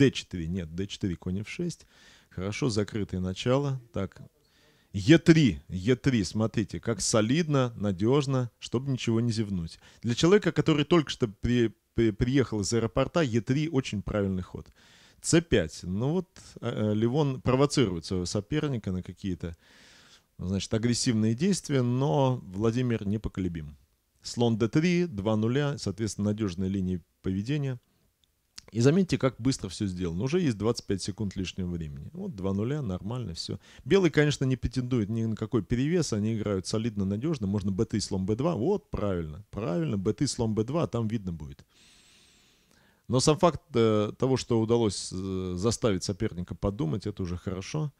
d4, нет, d4, конь f6. Хорошо, закрытое начало. Так, Е3, Е3, смотрите, как солидно, надежно, чтобы ничего не зевнуть. Для человека, который только что при, при, приехал из аэропорта, Е3 очень правильный ход. С5, ну вот э, э, Ливон провоцирует своего соперника на какие-то, значит, агрессивные действия, но Владимир непоколебим. Слон d3, 2 нуля, соответственно, надежная линия поведения – и заметьте, как быстро все сделано. Уже есть 25 секунд лишнего времени. Вот 2 нуля, нормально, все. Белые, конечно, не претендуют ни на какой перевес. Они играют солидно, надежно. Можно беты и слом b2. Вот, правильно. Правильно, беты и слом b2, а там видно будет. Но сам факт э, того, что удалось э, заставить соперника подумать, это уже хорошо.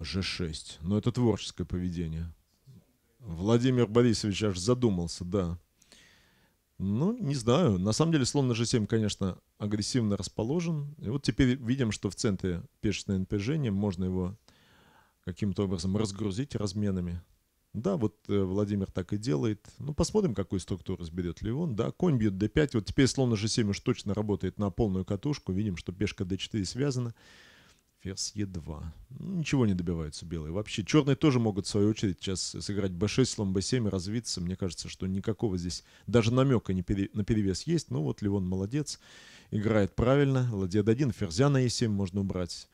G6. Но это творческое поведение. Владимир Борисович аж задумался, да. Ну, не знаю. На самом деле, слон на G7, конечно, агрессивно расположен. И вот теперь видим, что в центре пешечное напряжение. Можно его каким-то образом разгрузить разменами. Да, вот э, Владимир так и делает. Ну, посмотрим, какую структуру разберет ли он. Да, конь бьет d5. Вот теперь слон на g7 уж точно работает на полную катушку. Видим, что пешка d4 связана. Ферз Е2. Ну, ничего не добиваются белые. Вообще, черные тоже могут, в свою очередь, сейчас сыграть b6, слон b7 и развиться. Мне кажется, что никакого здесь даже намека не пере... на перевес есть. Ну вот, Ливон молодец. Играет правильно. Ладья d1, ферзя на е 7 можно убрать.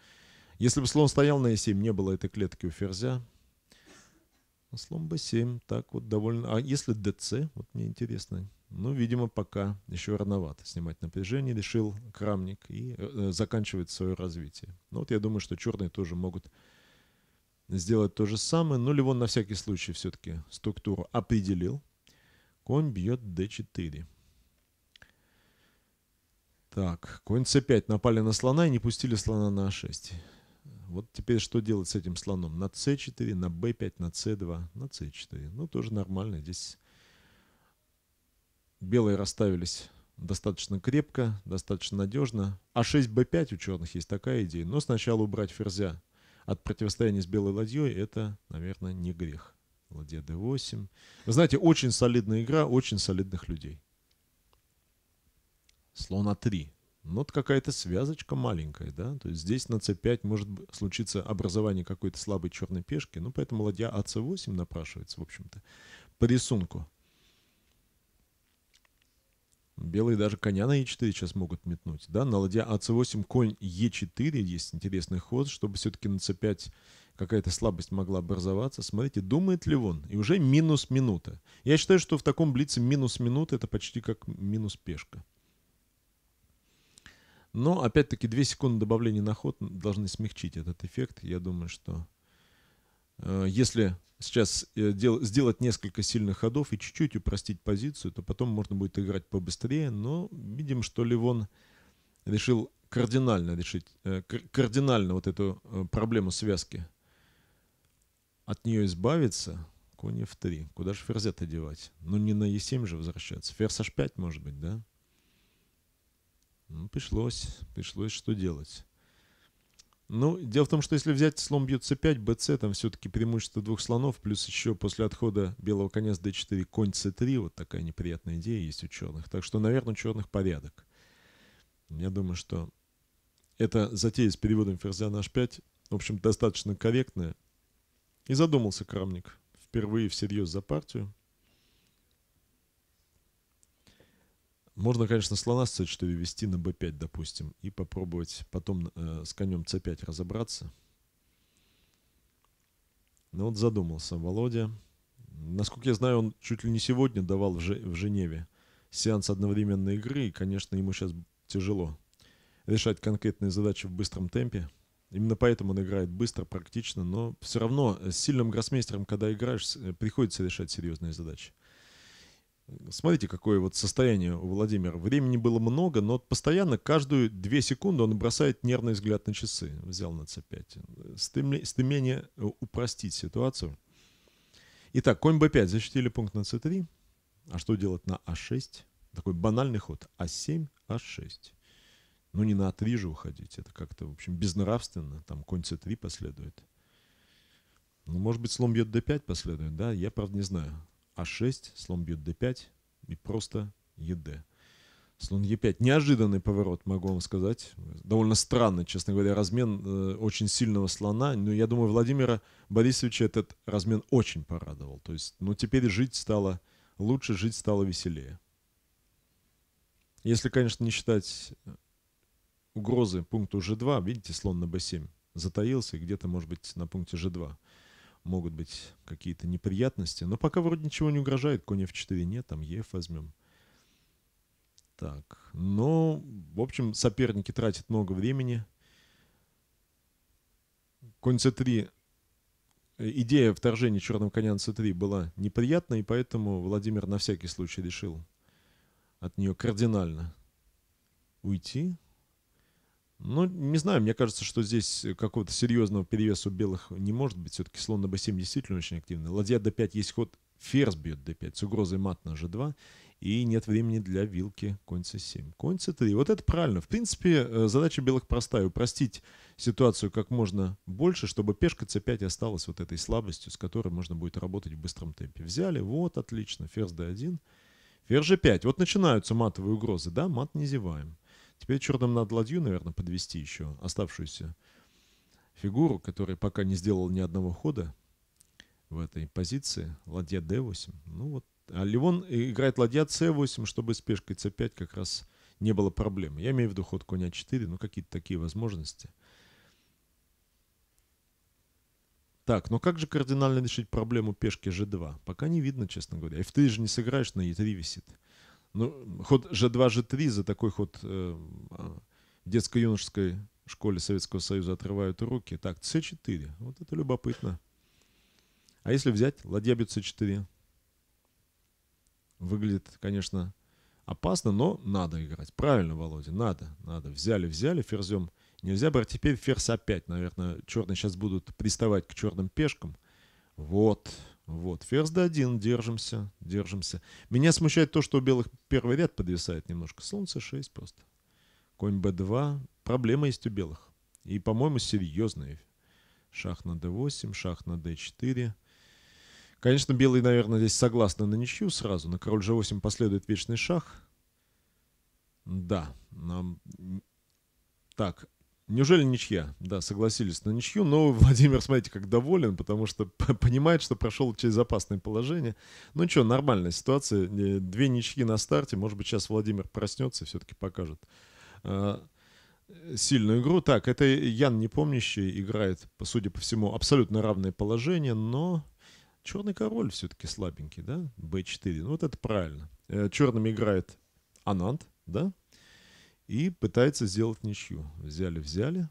Если бы слон стоял на е 7 не было этой клетки у ферзя. А слон б 7 так вот довольно... А если dc? Вот мне интересно. Ну, видимо, пока еще рановато снимать напряжение, решил Крамник, и э, заканчивает свое развитие. Ну, вот я думаю, что черные тоже могут сделать то же самое. Ну, Ливон на всякий случай все-таки структуру определил. Конь бьет d4. Так, конь c5. Напали на слона и не пустили слона на a6. Вот теперь что делать с этим слоном? На c4, на b5, на c2, на c4. Ну, тоже нормально. Здесь Белые расставились достаточно крепко, достаточно надежно. А 6Б5 черных есть такая идея. Но сначала убрать ферзя от противостояния с белой ладьей, это, наверное, не грех. Ладья d8. Вы знаете, очень солидная игра, очень солидных людей. Слон а3. Ну, вот какая-то связочка маленькая, да? То есть здесь на c5 может случиться образование какой-то слабой черной пешки, ну, поэтому ладья ac8 а напрашивается, в общем-то, по рисунку. Белые даже коня на e4 сейчас могут метнуть. Да? На ладья АЦ8 конь Е4 есть интересный ход, чтобы все-таки на нацепять какая-то слабость могла образоваться. Смотрите, думает ли он? И уже минус минута. Я считаю, что в таком блице минус минута это почти как минус пешка. Но, опять-таки, 2 секунды добавления на ход должны смягчить этот эффект. Я думаю, что Э, если сейчас э, сделать несколько сильных ходов и чуть-чуть упростить позицию, то потом можно будет играть побыстрее, но видим, что Ливон решил кардинально решить, э, кардинально вот эту проблему связки от нее избавиться, конь f3. Куда же ферзь это девать? Ну, не на e7 же возвращаться. Ферзь h5, может быть, да? Ну, пришлось, пришлось что делать. Ну, дело в том, что если взять слон бьет c 5, БЦ, там все-таки преимущество двух слонов, плюс еще после отхода белого коня с d4 конь c3, вот такая неприятная идея есть у черных. Так что, наверное, у черных порядок. Я думаю, что эта затея с переводом ферзя на h5, в общем, достаточно корректная. И задумался Крамник впервые всерьез за партию. Можно, конечно, слона с c4 вести на b5, допустим, и попробовать потом э, с конем c5 разобраться. Ну вот задумался Володя. Насколько я знаю, он чуть ли не сегодня давал в, Ж... в Женеве сеанс одновременной игры, и, конечно, ему сейчас тяжело решать конкретные задачи в быстром темпе. Именно поэтому он играет быстро, практично, но все равно с сильным гроссмейстером, когда играешь, э, приходится решать серьезные задачи. Смотрите, какое вот состояние у Владимира. Времени было много, но постоянно каждую две секунды он бросает нервный взгляд на часы. Взял на c5. Стремление э, упростить ситуацию. Итак, конь b5. Защитили пункт на c3. А что делать на а6? Такой банальный ход. а7, а6. Ну, не на а3 же уходить. Это как-то, в общем, безнравственно. Там конь c3 последует. Ну, может быть, слон бьет d5 последует, да? Я, правда, не знаю. А6, слон бьет d5 и просто ед. Слон Е5. Неожиданный поворот, могу вам сказать. Довольно странно, честно говоря, размен э, очень сильного слона. Но я думаю, Владимира Борисовича этот размен очень порадовал. То есть, ну, теперь жить стало лучше, жить стало веселее. Если, конечно, не считать э, угрозы пункту G2, видите, слон на B7 затаился где-то, может быть, на пункте G2 могут быть какие-то неприятности. Но пока вроде ничего не угрожает. Конь f4 нет, там Еф возьмем. Так, но, ну, в общем, соперники тратят много времени. Конь c3. Э, идея вторжения черного коня на c3 была неприятна, и поэтому Владимир на всякий случай решил от нее кардинально уйти. Ну, не знаю, мне кажется, что здесь какого-то серьезного перевеса у белых не может быть. Все-таки слон на b7 действительно очень активный. Ладья d5 есть ход, ферзь бьет d5 с угрозой мат на g2. И нет времени для вилки конь c7. Конь c3. Вот это правильно. В принципе, э, задача белых простая. Упростить ситуацию как можно больше, чтобы пешка c5 осталась вот этой слабостью, с которой можно будет работать в быстром темпе. Взяли. Вот, отлично. Ферзь d1. Ферзь g5. Вот начинаются матовые угрозы. Да, мат не зеваем. Теперь черным надо ладью, наверное, подвести еще оставшуюся фигуру, которая пока не сделала ни одного хода в этой позиции. Ладья d8. Ну вот. А Ливон играет ладья c8, чтобы с пешкой c5 как раз не было проблем. Я имею в виду ход коня 4, ну какие-то такие возможности. Так, но ну как же кардинально решить проблему пешки g2? Пока не видно, честно говоря. f3 же не сыграешь, на e3 висит. Ну, ход G2, G3 за такой ход э, детско-юношеской школе Советского Союза отрывают руки. Так, c4. Вот это любопытно. А если взять ладья бьет c4? Выглядит, конечно, опасно, но надо играть. Правильно, Володя, надо, надо. Взяли, взяли ферзем. Нельзя брать теперь ферзь опять. Наверное, черные сейчас будут приставать к черным пешкам. Вот, вот, ферзь d1, держимся, держимся. Меня смущает то, что у белых первый ряд подвисает немножко. Солнце 6 просто. Конь b2. Проблема есть у белых. И, по-моему, серьезная. Шах на d8, шах на d4. Конечно, белые, наверное, здесь согласны на ничью сразу. На король g8 последует вечный шах. Да, нам... Так, Неужели ничья? Да, согласились на ничью, но Владимир, смотрите, как доволен, потому что понимает, что прошел через опасное положение. Ну что, нормальная ситуация, э, две ничьи на старте, может быть, сейчас Владимир проснется и все-таки покажет э, сильную игру. Так, это Ян Непомнящий играет, судя по всему, абсолютно равное положение, но черный король все-таки слабенький, да? b4, ну вот это правильно. Э, Черным играет Анант, да? и пытается сделать ничью. Взяли-взяли.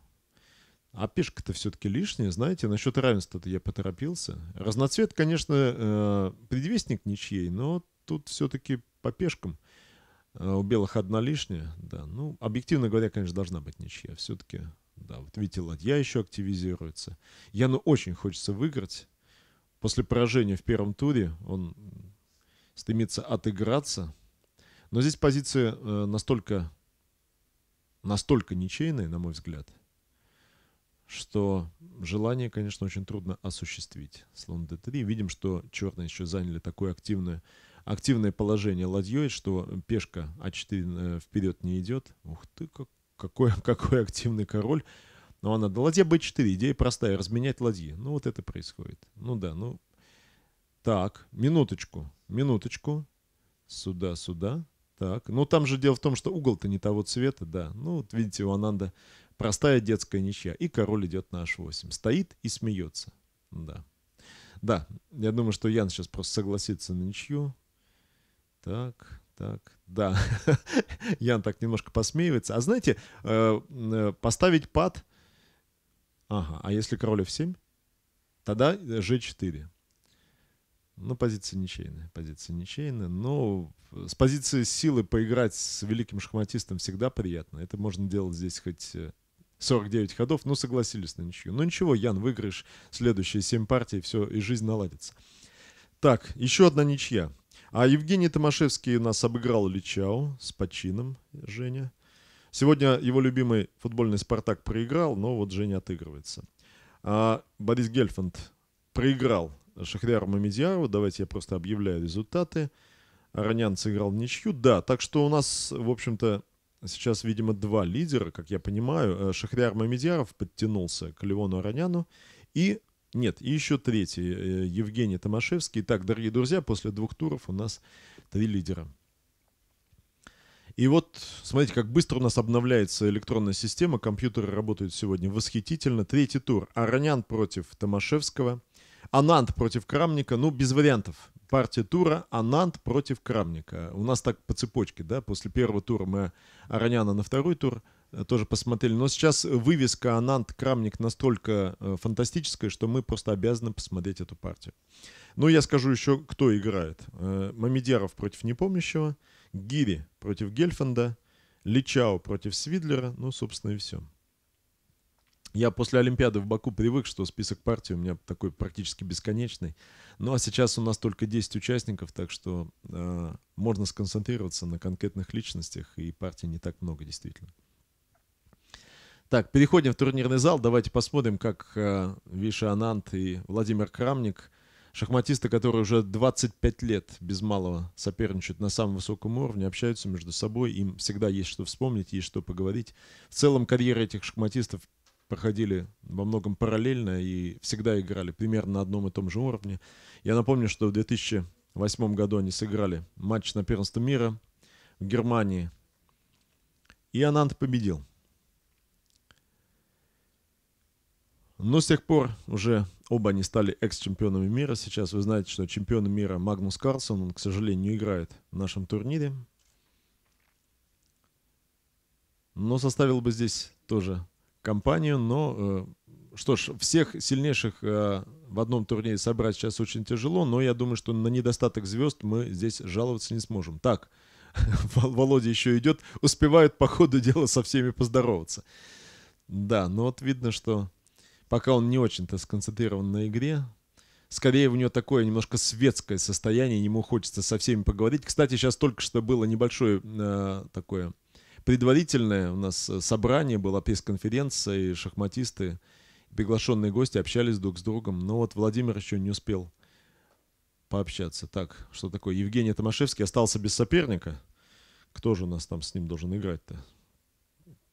А пешка-то все-таки лишняя. Знаете, насчет равенства-то я поторопился. Разноцвет, конечно, э, предвестник ничьей, но тут все-таки по пешкам. Э, у белых одна лишняя, да. Ну, объективно говоря, конечно, должна быть ничья. Все-таки, да, вот видите, ладья еще активизируется. Яну очень хочется выиграть. После поражения в первом туре он стремится отыграться. Но здесь позиция э, настолько настолько ничейные, на мой взгляд, что желание, конечно, очень трудно осуществить. Слон d3. Видим, что черные еще заняли такое активное, активное положение ладьей, что пешка а4 э, вперед не идет. Ух ты, как, какой, какой активный король. Но она, да ладья b4, идея простая, разменять ладьи. Ну вот это происходит. Ну да, ну... Так, минуточку, минуточку. Сюда, сюда. Так, ну там же дело в том, что угол-то не того цвета, да. Ну, вот видите, у Ананда простая детская ничья. И король идет на h8. Стоит и смеется. Да. Да, я думаю, что Ян сейчас просто согласится на ничью. Так, так, да. Ян так немножко посмеивается. А знаете, э, э, поставить пад... Ага, а если король f7? Тогда э, g4. Ну, позиция ничейная, позиция ничейная. Но ну, с позиции силы поиграть с великим шахматистом всегда приятно. Это можно делать здесь хоть 49 э, ходов, но согласились на ничью. Ну, ничего, Ян, выиграешь следующие 7 партий, все, и жизнь наладится. Так, еще одна ничья. А Евгений Томашевский нас обыграл Личао с почином, Женя. Сегодня его любимый футбольный «Спартак» проиграл, но вот Женя отыгрывается. А Борис Гельфанд проиграл Шахриар Мамедьярова. Давайте я просто объявляю результаты. Аронян сыграл ничью. Да, так что у нас, в общем-то, сейчас, видимо, два лидера, как я понимаю. Э, Шахриар Мамедьяров подтянулся к Леону Ароняну, И, нет, и еще третий, э, Евгений Томашевский. Так, дорогие друзья, после двух туров у нас три лидера. И вот, смотрите, как быстро у нас обновляется электронная система. Компьютеры работают сегодня восхитительно. Третий тур. Аронян против Томашевского – Анант против Крамника, ну, без вариантов. Партия тура Анант против Крамника. У нас так по цепочке, да, после первого тура мы Ароняна на второй тур э, тоже посмотрели. Но сейчас вывеска Анант Крамник настолько э, фантастическая, что мы просто обязаны посмотреть эту партию. Ну, я скажу еще, кто играет. Э, Мамедеров против Непомнящего, Гири против Гельфанда, Личао против Свидлера, ну, собственно, и все. Я после Олимпиады в Баку привык, что список партий у меня такой практически бесконечный. Ну а сейчас у нас только 10 участников, так что э, можно сконцентрироваться на конкретных личностях, и партий не так много действительно. Так, переходим в турнирный зал. Давайте посмотрим, как э, Виша Анант и Владимир Крамник, шахматисты, которые уже 25 лет без малого соперничают на самом высоком уровне, общаются между собой, им всегда есть что вспомнить, есть что поговорить. В целом карьера этих шахматистов проходили во многом параллельно и всегда играли примерно на одном и том же уровне. Я напомню, что в 2008 году они сыграли матч на первенство мира в Германии, и Анант победил. Но с тех пор уже оба они стали экс-чемпионами мира. Сейчас вы знаете, что чемпион мира Магнус Карлсон, он, к сожалению, не играет в нашем турнире. Но составил бы здесь тоже компанию, но э, что ж, всех сильнейших э, в одном турнире собрать сейчас очень тяжело, но я думаю, что на недостаток звезд мы здесь жаловаться не сможем. Так, Володя еще идет, успевает по ходу дела со всеми поздороваться. Да, но вот видно, что пока он не очень-то сконцентрирован на игре, скорее у него такое немножко светское состояние, ему хочется со всеми поговорить. Кстати, сейчас только что было небольшое э, такое предварительное у нас э, собрание было, пресс-конференция, и шахматисты, приглашенные гости общались друг с другом. Но вот Владимир еще не успел пообщаться. Так, что такое? Евгений Томашевский остался без соперника. Кто же у нас там с ним должен играть-то?